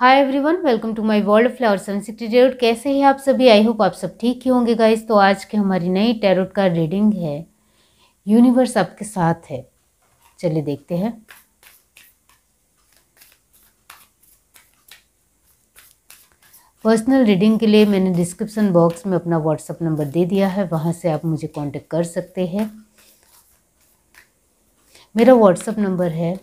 Hi everyone welcome to my world flower sun secret कैसे ही आप सभी आई होप आप सब ठीक ही होंगे गाइस तो आज की हमारी नई टैरोट का रीडिंग है यूनिवर्स आपके साथ है चलिए देखते हैं पर्सनल रीडिंग के लिए मैंने डिस्क्रिप्शन बॉक्स में अपना व्हाट्सअप नंबर दे दिया है वहाँ से आप मुझे कॉन्टेक्ट कर सकते हैं मेरा व्हाट्सअप नंबर है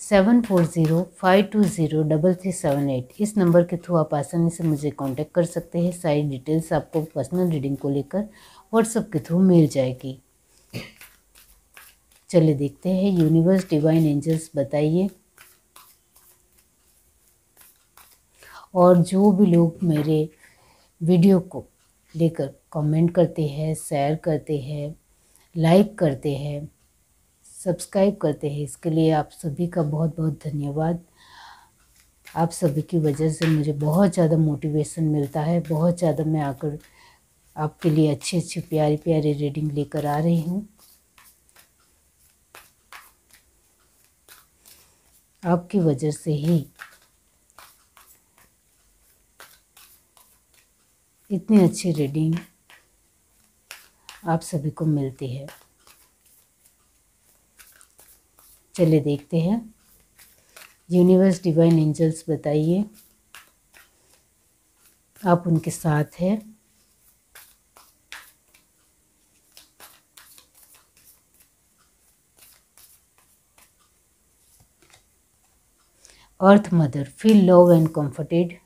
seven four zero five two zero double three seven eight इस नंबर के थ्रू आप आसानी से मुझे कांटेक्ट कर सकते हैं सारी डिटेल्स आपको पर्सनल रीडिंग को लेकर व्हाट्सएप के थ्रू मिल जाएगी चलिए देखते हैं यूनिवर्स डिवाइन एंजल्स बताइए और जो भी लोग मेरे वीडियो को लेकर कमेंट करते हैं शेयर करते हैं लाइक करते हैं सब्सक्राइब करते हैं इसके लिए आप सभी का बहुत बहुत धन्यवाद आप सभी की वजह से मुझे बहुत ज़्यादा मोटिवेशन मिलता है बहुत ज़्यादा मैं आकर आपके लिए अच्छी अच्छी प्यारी प्यारी रीडिंग लेकर आ रही हूँ आपकी वजह से ही इतनी अच्छी रीडिंग आप सभी को मिलती है चले देखते हैं यूनिवर्स डिवाइन एंजल्स बताइए आप उनके साथ हैं earth mother feel love and comforted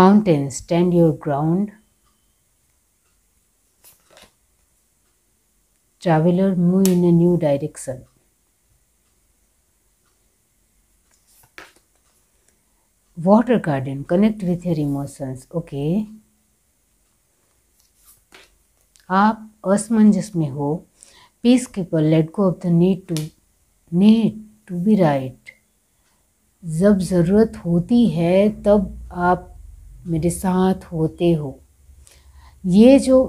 mountain stand your ground traveler move in a new direction. Water garden, connect with your emotions. Okay. आप असमंजस में हो peace keeper let go of the need to need to be right जब ज़रूरत होती है तब आप मेरे साथ होते हो ये जो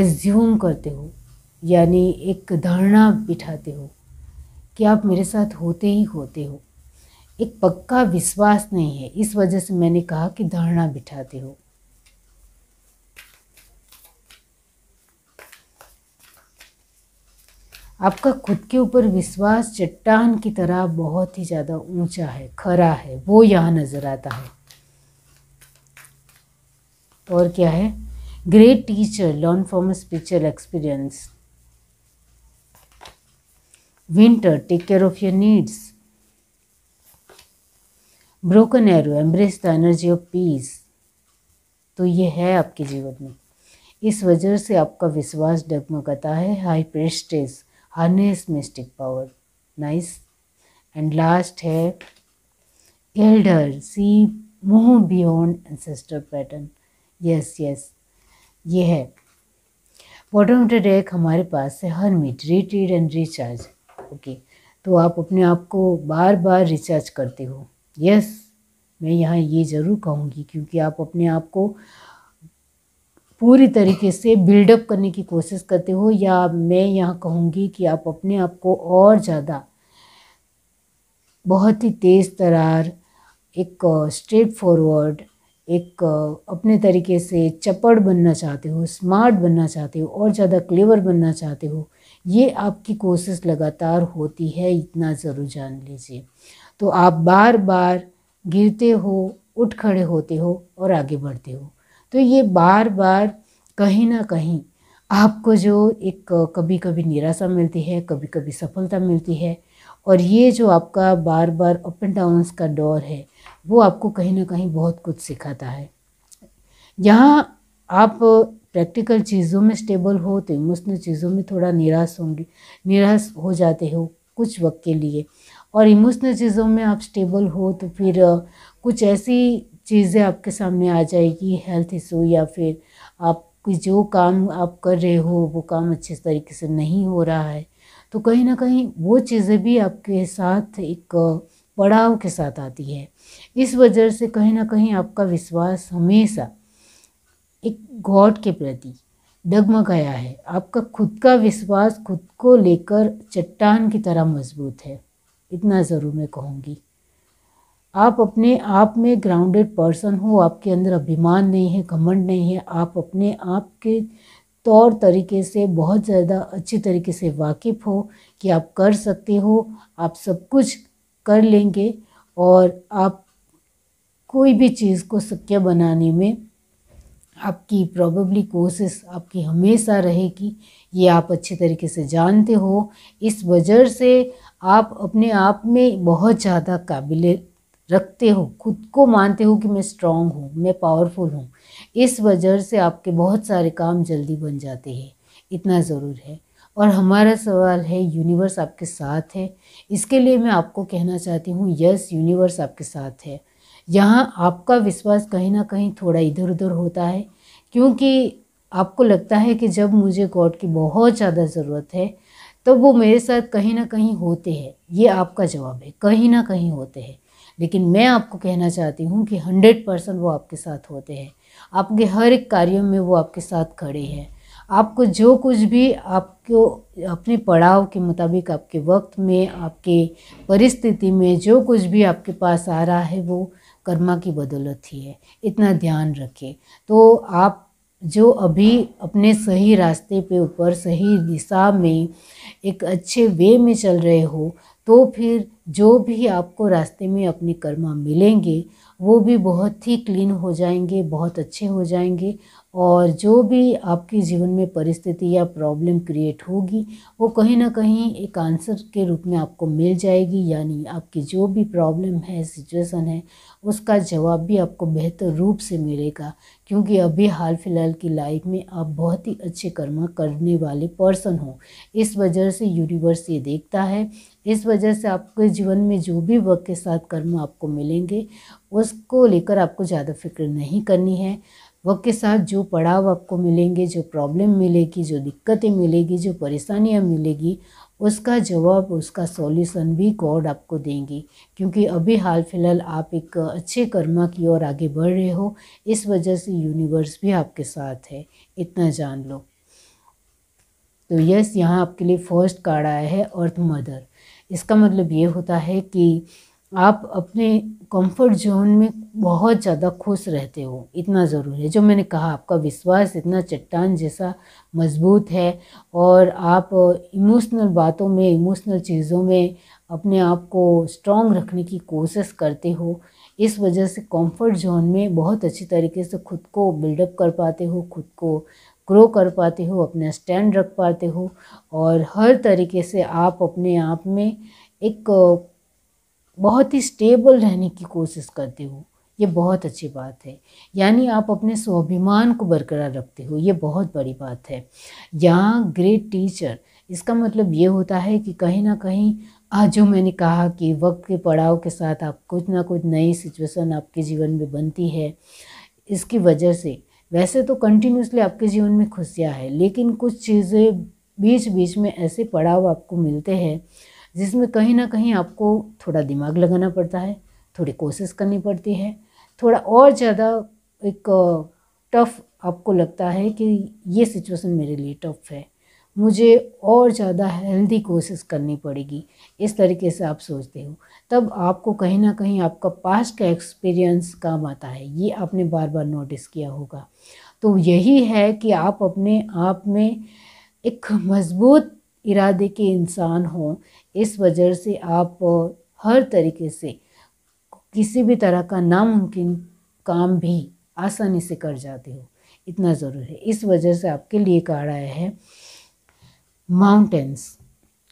एज्यूम करते हो यानी एक धारणा बिठाते हो कि आप मेरे साथ होते ही होते हो एक पक्का विश्वास नहीं है इस वजह से मैंने कहा कि धारणा बिठाते हो आपका खुद के ऊपर विश्वास चट्टान की तरह बहुत ही ज़्यादा ऊंचा है खरा है वो यहाँ नज़र आता है और क्या है Great teacher, learn from a spiritual experience. Winter, take care of your needs. Broken arrow, embrace the energy of peace. तो ये है आपके जीवन में इस वजह से आपका विश्वास डगमगाता है high priestess harness mystic power nice and last है एल्डर सी मोह beyond ancestor pattern yes yes ये है बॉटम ऑफ डेक हमारे पास है hermit retreat and recharge okay तो आप अपने आप को बार बार रिचार्ज करते हो यस मैं यहाँ ये ज़रूर कहूँगी क्योंकि आप अपने आप को पूरी तरीके से बिल्डअप करने की कोशिश करते हो या मैं यहाँ कहूँगी कि आप अपने आप को और ज़्यादा बहुत ही तेज़ तरार एक स्ट्रेट फॉरवर्ड एक अपने तरीके से चपड़ बनना चाहते हो स्मार्ट बनना चाहते हो और ज़्यादा क्लेवर बनना चाहते हो ये आपकी कोशिश लगातार होती है इतना ज़रूर जान लीजिए तो आप बार बार गिरते हो उठ खड़े होते हो और आगे बढ़ते हो तो ये बार बार कहीं ना कहीं आपको जो एक कभी कभी निराशा मिलती है कभी कभी सफलता मिलती है और ये जो आपका बार बार अप एंड डाउन्स का दौर है वो आपको कहीं ना कहीं बहुत कुछ सिखाता है जहाँ आप प्रैक्टिकल चीज़ों में स्टेबल हो तो इमोशनल चीज़ों में थोड़ा निराश होंगे निराश हो जाते हो कुछ वक्त के लिए और इमोशनल चीज़ों में आप स्टेबल हो तो फिर कुछ ऐसी चीज़ें आपके सामने आ जाएगी हेल्थ इशू या फिर आप जो काम आप कर रहे हो वो काम अच्छे तरीके से नहीं हो रहा है तो कहीं ना कहीं वो चीज़ें भी आपके साथ एक पड़ाव के साथ आती है इस वजह से कहीं ना कहीं आपका विश्वास हमेशा एक गॉड के प्रति डगमगाया है आपका खुद का विश्वास खुद को लेकर चट्टान की तरह मजबूत है इतना ज़रूर मैं कहूँगी आप अपने आप में ग्राउंडेड पर्सन हो आपके अंदर अभिमान नहीं है घमंड नहीं है आप अपने आप के तौर तरीके से बहुत ज़्यादा अच्छी तरीके से वाकिफ़ हो कि आप कर सकते हो आप सब कुछ कर लेंगे और आप कोई भी चीज़ को सत्य बनाने में आपकी प्रॉबली कोशिश आपकी हमेशा रहेगी ये आप अच्छे तरीके से जानते हो इस वजह से आप अपने आप में बहुत ज़्यादा काबिल रखते हो खुद को मानते हो कि मैं स्ट्रांग हूँ मैं पावरफुल हूँ इस वजह से आपके बहुत सारे काम जल्दी बन जाते हैं इतना ज़रूर है और हमारा सवाल है यूनिवर्स आपके साथ है इसके लिए मैं आपको कहना चाहती हूँ यस यूनिवर्स आपके साथ है यहाँ आपका विश्वास कहीं ना कहीं थोड़ा इधर उधर होता है क्योंकि आपको लगता है कि जब मुझे गॉड की बहुत ज़्यादा ज़रूरत है तो वो मेरे साथ कहीं ना कहीं होते हैं ये आपका जवाब है कहीं ना कहीं होते हैं लेकिन मैं आपको कहना चाहती हूँ कि हंड्रेड परसेंट वो आपके साथ होते हैं आपके हर एक कार्यों में वो आपके साथ खड़े हैं आपको जो कुछ भी आपको अपने पड़ाव के मुताबिक आपके वक्त में आपके परिस्थिति में जो कुछ भी आपके पास आ रहा है वो कर्मा की बदौलत ही है इतना ध्यान रखें तो आप जो अभी अपने सही रास्ते पे ऊपर सही दिशा में एक अच्छे वे में चल रहे हो तो फिर जो भी आपको रास्ते में अपने कर्मा मिलेंगे वो भी बहुत ही क्लीन हो जाएंगे बहुत अच्छे हो जाएंगे और जो भी आपके जीवन में परिस्थिति या प्रॉब्लम क्रिएट होगी वो कहीं ना कहीं एक आंसर के रूप में आपको मिल जाएगी यानी आपकी जो भी प्रॉब्लम है सिचुएशन है उसका जवाब भी आपको बेहतर रूप से मिलेगा क्योंकि अभी हाल फिलहाल की लाइफ में आप बहुत ही अच्छे कर्म करने वाले पर्सन हो इस वजह से यूनिवर्स ये देखता है इस वजह से आपके जीवन में जो भी वक्त के साथ कर्म आपको मिलेंगे उसको लेकर आपको ज़्यादा फिक्र नहीं करनी है वक्त के साथ जो पड़ाव आपको मिलेंगे जो प्रॉब्लम मिलेगी जो दिक्कतें मिलेगी जो परेशानियाँ मिलेगी उसका जवाब उसका सॉल्यूशन भी गॉड आपको देंगे क्योंकि अभी हाल फिलहाल आप एक अच्छे कर्मा की ओर आगे बढ़ रहे हो इस वजह से यूनिवर्स भी आपके साथ है इतना जान लो तो यस यहाँ आपके लिए फर्स्ट कार्ड आया है अर्थ मदर इसका मतलब ये होता है कि आप अपने कंफर्ट जोन में बहुत ज़्यादा खुश रहते हो इतना ज़रूर है जो मैंने कहा आपका विश्वास इतना चट्टान जैसा मजबूत है और आप इमोशनल बातों में इमोशनल चीज़ों में अपने आप को स्ट्रॉन्ग रखने की कोशिश करते हो इस वजह से कंफर्ट जोन में बहुत अच्छी तरीके से खुद को बिल्डअप कर पाते हो खुद को ग्रो कर पाते हो अपना स्टैंड रख पाते हो और हर तरीके से आप अपने आप में एक बहुत ही स्टेबल रहने की कोशिश करते हो ये बहुत अच्छी बात है यानी आप अपने स्वाभिमान को बरकरार रखते हो ये बहुत बड़ी बात है यहाँ ग्रेट टीचर इसका मतलब ये होता है कि कहीं ना कहीं आज जो मैंने कहा कि वक्त के पड़ाव के साथ आप कुछ ना कुछ नई सिचुएशन आपके जीवन में बनती है इसकी वजह से वैसे तो कंटिन्यूसली आपके जीवन में खुशियाँ है लेकिन कुछ चीज़ें बीच बीच में ऐसे पड़ाव आपको मिलते हैं जिसमें कहीं ना कहीं आपको थोड़ा दिमाग लगाना पड़ता है थोड़ी कोशिश करनी पड़ती है थोड़ा और ज़्यादा एक टफ़ आपको लगता है कि ये सिचुएशन मेरे लिए टफ़ है मुझे और ज़्यादा हेल्दी कोशिश करनी पड़ेगी इस तरीके से आप सोचते हो तब आपको कहीं ना कहीं आपका पास्ट का एक्सपीरियंस काम आता है ये आपने बार बार नोटिस किया होगा तो यही है कि आप अपने आप में एक मजबूत इरादे के इंसान हों इस वजह से आप हर तरीके से किसी भी तरह का नामुमकिन काम भी आसानी से कर जाते हो इतना ज़रूर है इस वजह से आपके लिए कार्ड आया है माउंटेंस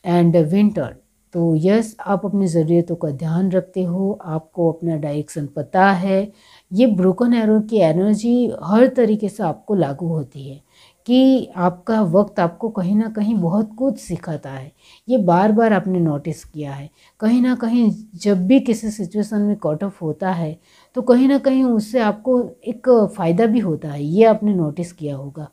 एंड विंटर तो यस आप अपनी ज़रूरतों का ध्यान रखते हो आपको अपना डायरेक्शन पता है ये ब्रोकन एरो की एनर्जी हर तरीके से आपको लागू होती है कि आपका वक्त आपको कहीं ना कहीं बहुत कुछ सिखाता है ये बार बार आपने नोटिस किया है कहीं ना कहीं जब भी किसी सिचुएशन में कॉट ऑफ होता है तो कहीं ना कहीं उससे आपको एक फ़ायदा भी होता है ये आपने नोटिस किया होगा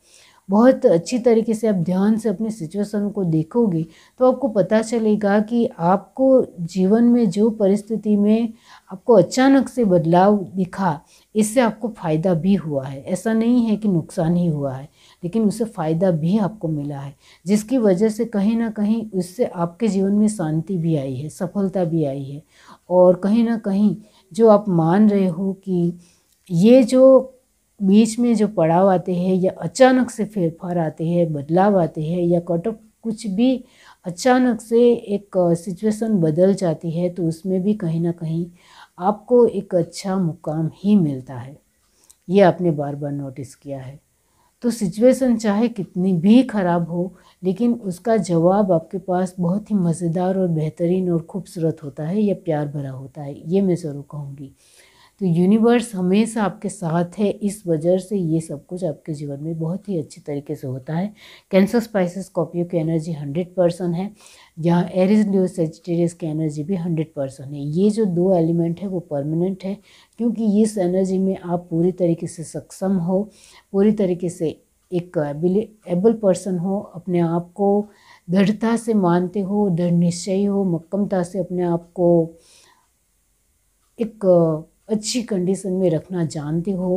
बहुत अच्छी तरीके से आप ध्यान से अपने सिचुएशन को देखोगे तो आपको पता चलेगा कि आपको जीवन में जो परिस्थिति में आपको अचानक से बदलाव दिखा इससे आपको फ़ायदा भी हुआ है ऐसा नहीं है कि नुकसान ही हुआ है लेकिन उससे फ़ायदा भी आपको मिला है जिसकी वजह से कहीं ना कहीं उससे आपके जीवन में शांति भी आई है सफलता भी आई है और कहीं ना कहीं जो आप मान रहे हो कि ये जो बीच में जो पड़ाव आते हैं या अचानक से फेरफार आते हैं बदलाव आते हैं या कट ऑफ कुछ भी अचानक से एक सिचुएशन बदल जाती है तो उसमें भी कहीं ना कहीं आपको एक अच्छा मुकाम ही मिलता है ये आपने बार बार नोटिस किया है तो सिचुएशन चाहे कितनी भी ख़राब हो लेकिन उसका जवाब आपके पास बहुत ही मज़ेदार और बेहतरीन और ख़ूबसूरत होता है या प्यार भरा होता है ये मैं ज़रूर कहूँगी तो यूनिवर्स हमेशा आपके साथ है इस वजह से ये सब कुछ आपके जीवन में बहुत ही अच्छे तरीके से होता है कैंसर स्पाइसेस कॉपियो की एनर्जी हंड्रेड परसेंट है जहाँ एरिज न्यूज सेजिटेरियस की एनर्जी भी हंड्रेड परसेंट है ये जो दो एलिमेंट है वो परमानेंट है क्योंकि इस एनर्जी में आप पूरी तरीके से सक्षम हो पूरी तरीके से एक एबल पर्सन हो अपने आप को दृढ़ता से मानते हो दृढ़ निश्चयी हो मक्कमता से अपने आप को एक अच्छी कंडीशन में रखना जानते हो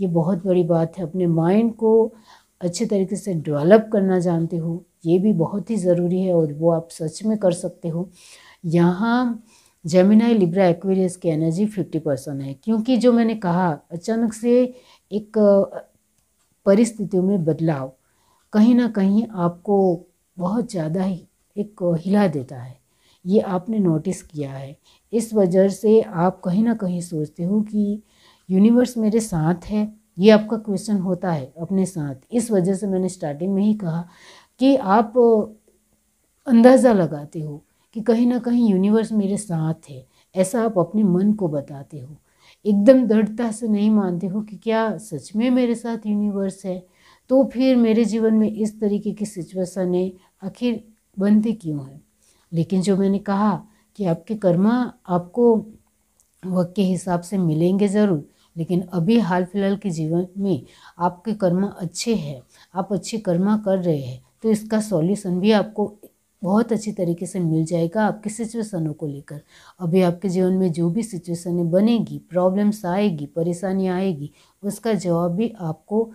ये बहुत बड़ी बात है अपने माइंड को अच्छे तरीके से डेवलप करना जानते हो ये भी बहुत ही ज़रूरी है और वो आप सच में कर सकते हो यहाँ जेमिनाई लिब्रा एक्वेरियस की एनर्जी फिफ्टी परसेंट है क्योंकि जो मैंने कहा अचानक से एक परिस्थितियों में बदलाव कहीं ना कहीं आपको बहुत ज़्यादा ही एक हिला देता है ये आपने नोटिस किया है इस वजह से आप कहीं ना कहीं सोचते हो कि यूनिवर्स मेरे साथ है ये आपका क्वेश्चन होता है अपने साथ इस वजह से मैंने स्टार्टिंग में ही कहा कि आप अंदाज़ा लगाते हो कि कहीं ना कहीं यूनिवर्स मेरे साथ है ऐसा आप अपने मन को बताते हो एकदम दृढ़ता से नहीं मानते हो कि क्या सच में मेरे साथ यूनिवर्स है तो फिर मेरे जीवन में इस तरीके की सिचुएशन आखिर बनती क्यों है लेकिन जो मैंने कहा कि आपके कर्मा आपको वक्त के हिसाब से मिलेंगे ज़रूर लेकिन अभी हाल फिलहाल के जीवन में आपके कर्म अच्छे हैं आप अच्छे कर्मा कर रहे हैं तो इसका सॉल्यूशन भी आपको बहुत अच्छी तरीके से मिल जाएगा आपकी सिचुएशनों को लेकर अभी आपके जीवन में जो भी सिचुएशन बनेगी प्रॉब्लम्स आएगी परेशानी आएगी उसका जवाब भी आपको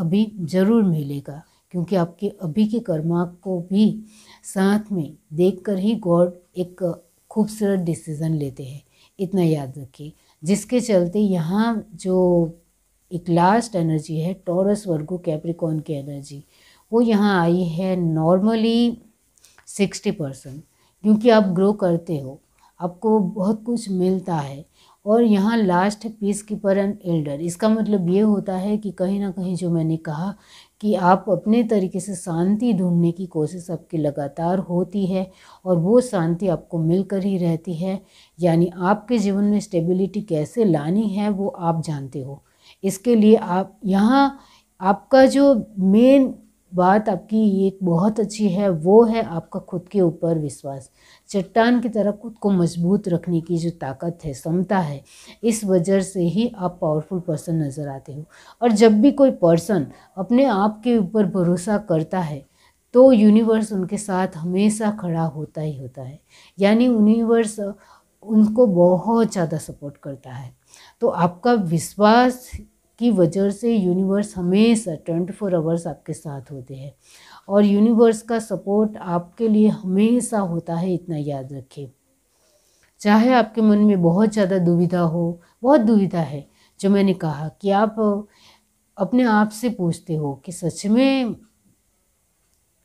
अभी ज़रूर मिलेगा क्योंकि आपके अभी के कर्मा को भी साथ में देखकर ही गॉड एक खूबसूरत डिसीज़न लेते हैं इतना याद रखिए जिसके चलते यहाँ जो एक लास्ट एनर्जी है टॉरस वर्गो कैप्रिकॉन की एनर्जी वो यहाँ आई है नॉर्मली सिक्सटी परसेंट क्योंकि आप ग्रो करते हो आपको बहुत कुछ मिलता है और यहाँ लास्ट है पीस कीपर एंड एल्डर इसका मतलब ये होता है कि कहीं ना कहीं जो मैंने कहा कि आप अपने तरीके से शांति ढूंढने की कोशिश आपकी लगातार होती है और वो शांति आपको मिलकर ही रहती है यानी आपके जीवन में स्टेबिलिटी कैसे लानी है वो आप जानते हो इसके लिए आप यहाँ आपका जो मेन बात आपकी एक बहुत अच्छी है वो है आपका खुद के ऊपर विश्वास चट्टान की तरह खुद को मजबूत रखने की जो ताकत है क्षमता है इस वजह से ही आप पावरफुल पर्सन नज़र आते हो और जब भी कोई पर्सन अपने आप के ऊपर भरोसा करता है तो यूनिवर्स उनके साथ हमेशा खड़ा होता ही होता है यानी यूनिवर्स उनको बहुत ज़्यादा सपोर्ट करता है तो आपका विश्वास की वजह से यूनिवर्स हमेशा ट्वेंटी फोर आवर्स आपके साथ होते हैं और यूनिवर्स का सपोर्ट आपके लिए हमेशा होता है इतना याद रखें चाहे आपके मन में बहुत ज़्यादा दुविधा हो बहुत दुविधा है जो मैंने कहा कि आप अपने आप से पूछते हो कि सच में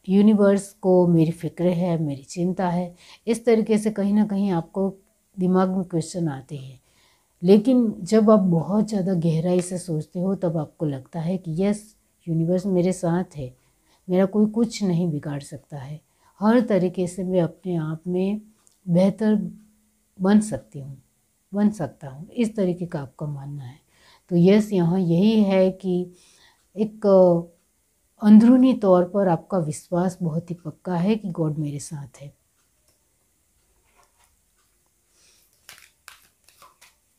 यूनिवर्स को मेरी फिक्र है मेरी चिंता है इस तरीके से कहीं ना कहीं आपको दिमाग में क्वेश्चन आते हैं लेकिन जब आप बहुत ज़्यादा गहराई से सोचते हो तब आपको लगता है कि यस यूनिवर्स मेरे साथ है मेरा कोई कुछ नहीं बिगाड़ सकता है हर तरीके से मैं अपने आप में बेहतर बन सकती हूँ बन सकता हूँ इस तरीके का आपका मानना है तो यस यहाँ यही है कि एक अंदरूनी तौर पर आपका विश्वास बहुत ही पक्का है कि गॉड मेरे साथ है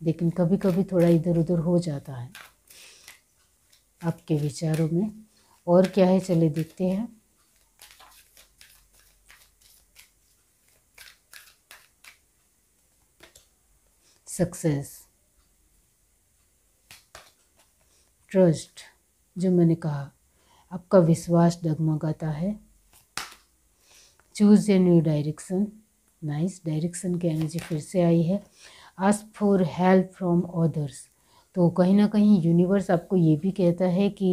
लेकिन कभी कभी थोड़ा इधर उधर हो जाता है आपके विचारों में और क्या है चले देखते हैं सक्सेस ट्रस्ट जो मैंने कहा आपका विश्वास डगमगाता है choose a new direction nice direction की एनर्जी फिर से आई है ask for help from others तो कहीं ना कहीं यूनिवर्स आपको ये भी कहता है कि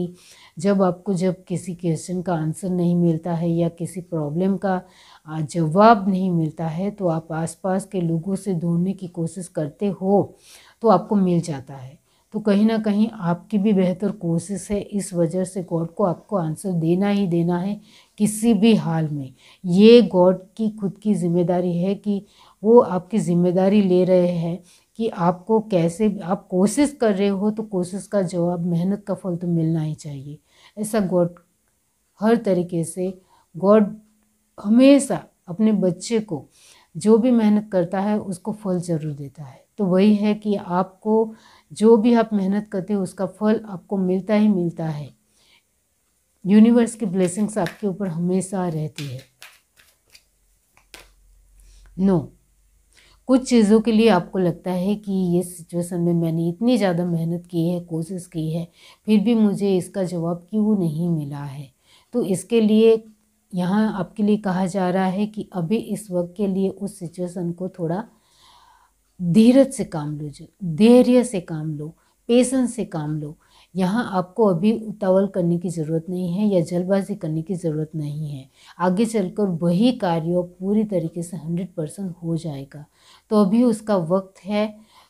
जब आपको जब किसी क्वेश्चन का आंसर नहीं मिलता है या किसी प्रॉब्लम का जवाब नहीं मिलता है तो आप आसपास के लोगों से ढूंढने की कोशिश करते हो तो आपको मिल जाता है तो कहीं ना कहीं आपकी भी बेहतर कोशिश है इस वजह से गॉड को आपको आंसर देना ही देना है किसी भी हाल में ये गॉड की खुद की जिम्मेदारी है कि वो आपकी जिम्मेदारी ले रहे हैं कि आपको कैसे आप कोशिश कर रहे हो तो कोशिश का जवाब मेहनत का फल तो मिलना ही चाहिए ऐसा गॉड हर तरीके से गॉड हमेशा अपने बच्चे को जो भी मेहनत करता है उसको फल ज़रूर देता है तो वही है कि आपको जो भी आप मेहनत करते हो उसका फल आपको मिलता ही मिलता है यूनिवर्स की ब्लेसिंग्स आपके ऊपर हमेशा रहती है नो no. कुछ चीज़ों के लिए आपको लगता है कि ये सिचुएशन में मैंने इतनी ज़्यादा मेहनत की है कोशिश की है फिर भी मुझे इसका जवाब क्यों नहीं मिला है तो इसके लिए यहाँ आपके लिए कहा जा रहा है कि अभी इस वक्त के लिए उस सिचुएशन को थोड़ा धीरज से काम लो धैर्य से काम लो पेशेंस से काम लो यहाँ आपको अभी उतावल करने की ज़रूरत नहीं है या जल्दबाजी करने की ज़रूरत नहीं है आगे चलकर वही कार्य पूरी तरीके से हंड्रेड परसेंट हो जाएगा तो अभी उसका वक्त है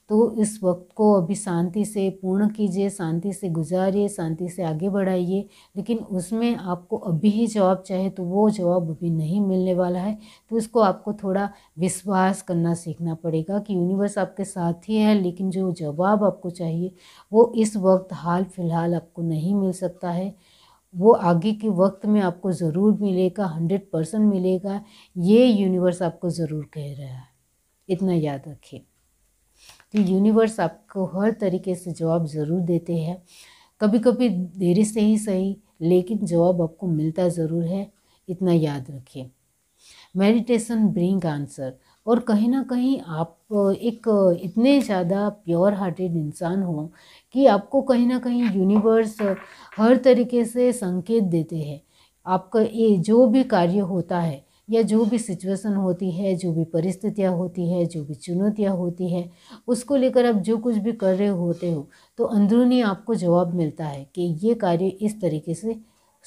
तो इस वक्त को अभी शांति से पूर्ण कीजिए शांति से गुजारिए शांति से आगे बढ़ाइए लेकिन उसमें आपको अभी ही जवाब चाहिए तो वो जवाब अभी नहीं मिलने वाला है तो इसको आपको थोड़ा विश्वास करना सीखना पड़ेगा कि यूनिवर्स आपके साथ ही है लेकिन जो जवाब आपको चाहिए वो इस वक्त हाल फिलहाल आपको नहीं मिल सकता है वो आगे के वक्त में आपको ज़रूर मिलेगा हंड्रेड परसेंट मिलेगा ये यूनिवर्स आपको ज़रूर कह रहा है इतना याद रखिए तो यूनिवर्स आपको हर तरीके से जवाब ज़रूर देते हैं कभी कभी देरी से ही सही लेकिन जवाब आपको मिलता ज़रूर है इतना याद रखिए मेडिटेशन ब्रिंग आंसर और कहीं ना कहीं आप एक इतने ज़्यादा प्योर हार्टेड इंसान हो कि आपको कहीं ना कहीं यूनिवर्स हर तरीके से संकेत देते हैं आपका ये जो भी कार्य होता है या जो भी सिचुएशन होती है जो भी परिस्थितियाँ होती है जो भी चुनौतियाँ होती है उसको लेकर आप जो कुछ भी कर रहे होते हो तो अंदरूनी आपको जवाब मिलता है कि ये कार्य इस तरीके से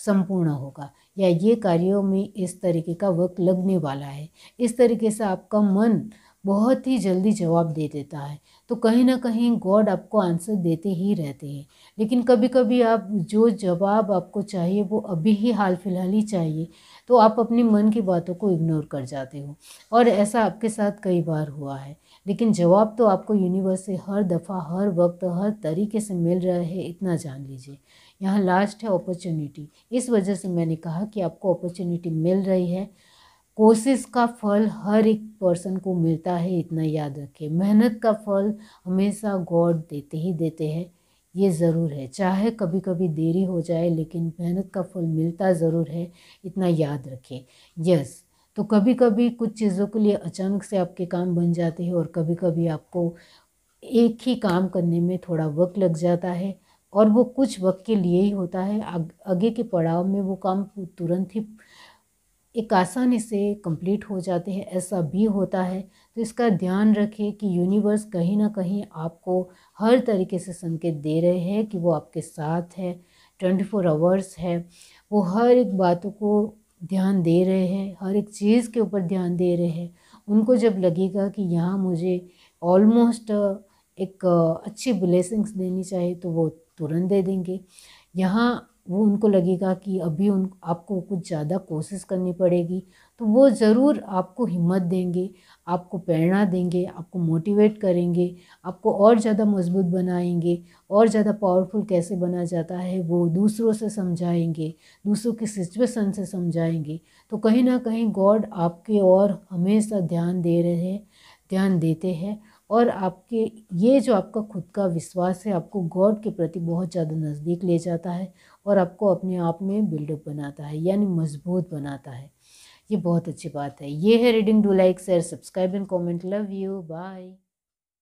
संपूर्ण होगा या ये कार्यों में इस तरीके का वक्त लगने वाला है इस तरीके से आपका मन बहुत ही जल्दी जवाब दे देता है तो कहीं ना कहीं गॉड आपको आंसर देते ही रहते हैं लेकिन कभी कभी आप जो जवाब आपको चाहिए वो अभी ही हाल फिलहाल ही चाहिए तो आप अपने मन की बातों को इग्नोर कर जाते हो और ऐसा आपके साथ कई बार हुआ है लेकिन जवाब तो आपको यूनिवर्स से हर दफ़ा हर वक्त हर तरीके से मिल रहा है इतना जान लीजिए यहाँ लास्ट है अपॉर्चुनिटी इस वजह से मैंने कहा कि आपको अपॉर्चुनिटी मिल रही है कोशिश का फल हर एक पर्सन को मिलता है इतना याद रखें मेहनत का फल हमेशा गॉड देते ही देते हैं ये ज़रूर है चाहे कभी कभी देरी हो जाए लेकिन मेहनत का फल मिलता ज़रूर है इतना याद रखें यस तो कभी कभी कुछ चीज़ों के लिए अचानक से आपके काम बन जाते हैं और कभी कभी आपको एक ही काम करने में थोड़ा वक्त लग जाता है और वो कुछ वक्त के लिए ही होता है आगे के पड़ाव में वो काम तुरंत ही एक आसानी से कंप्लीट हो जाते हैं ऐसा भी होता है तो इसका ध्यान रखें कि यूनिवर्स कहीं ना कहीं आपको हर तरीके से संकेत दे रहे हैं कि वो आपके साथ है ट्वेंटी फोर आवर्स है वो हर एक बातों को ध्यान दे रहे हैं हर एक चीज़ के ऊपर ध्यान दे रहे हैं उनको जब लगेगा कि यहाँ मुझे ऑलमोस्ट एक अच्छी ब्लेसिंग्स देनी चाहिए तो वो तुरंत दे देंगे यहाँ वो उनको लगेगा कि अभी उन आपको कुछ ज़्यादा कोशिश करनी पड़ेगी तो वो ज़रूर आपको हिम्मत देंगे आपको प्रेरणा देंगे आपको मोटिवेट करेंगे आपको और ज़्यादा मजबूत बनाएंगे और ज़्यादा पावरफुल कैसे बना जाता है वो दूसरों से समझाएंगे दूसरों की सिचुएशन से समझाएंगे तो कहीं ना कहीं गॉड आपके और हमेशा ध्यान दे रहे हैं ध्यान देते हैं और आपके ये जो आपका खुद का विश्वास है आपको गॉड के प्रति बहुत ज़्यादा नज़दीक ले जाता है और आपको अपने आप में बिल्डअप बनाता है यानी मजबूत बनाता है ये बहुत अच्छी बात है ये है reading do like share subscribe and comment love you bye